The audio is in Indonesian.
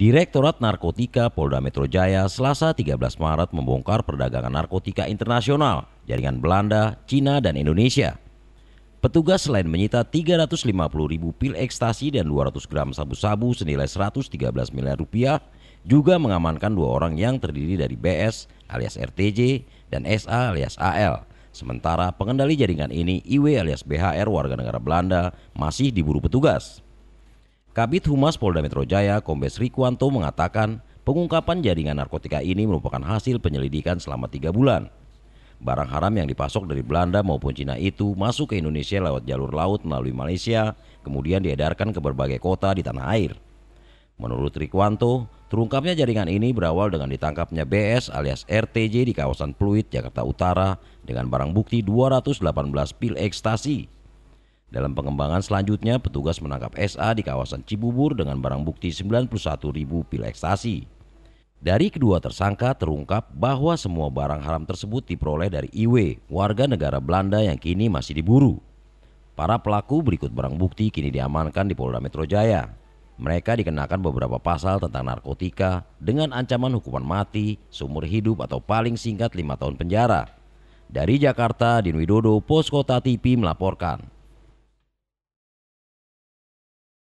Direktorat Narkotika Polda Metro Jaya Selasa 13 Maret membongkar perdagangan narkotika internasional jaringan Belanda, Cina, dan Indonesia. Petugas selain menyita 350 ribu pil ekstasi dan 200 gram sabu-sabu senilai 113 miliar rupiah, juga mengamankan dua orang yang terdiri dari BS alias RTJ dan SA alias AL. Sementara pengendali jaringan ini IW alias BHR warga negara Belanda masih diburu petugas. Kabit Humas Polda Metro Jaya, Kombes Rikuanto mengatakan pengungkapan jaringan narkotika ini merupakan hasil penyelidikan selama tiga bulan. Barang haram yang dipasok dari Belanda maupun Cina itu masuk ke Indonesia lewat jalur laut melalui Malaysia, kemudian diedarkan ke berbagai kota di tanah air. Menurut Rikuanto, terungkapnya jaringan ini berawal dengan ditangkapnya BS alias RTJ di kawasan Pluit, Jakarta Utara dengan barang bukti 218 pil ekstasi dalam pengembangan selanjutnya, petugas menangkap SA di kawasan Cibubur dengan barang bukti 91.000 pil ekstasi. Dari kedua tersangka terungkap bahwa semua barang haram tersebut diperoleh dari IW, warga negara Belanda yang kini masih diburu. Para pelaku berikut barang bukti kini diamankan di Polda Metro Jaya. Mereka dikenakan beberapa pasal tentang narkotika dengan ancaman hukuman mati, seumur hidup atau paling singkat lima tahun penjara. Dari Jakarta, Din Widodo, Poskota TV melaporkan.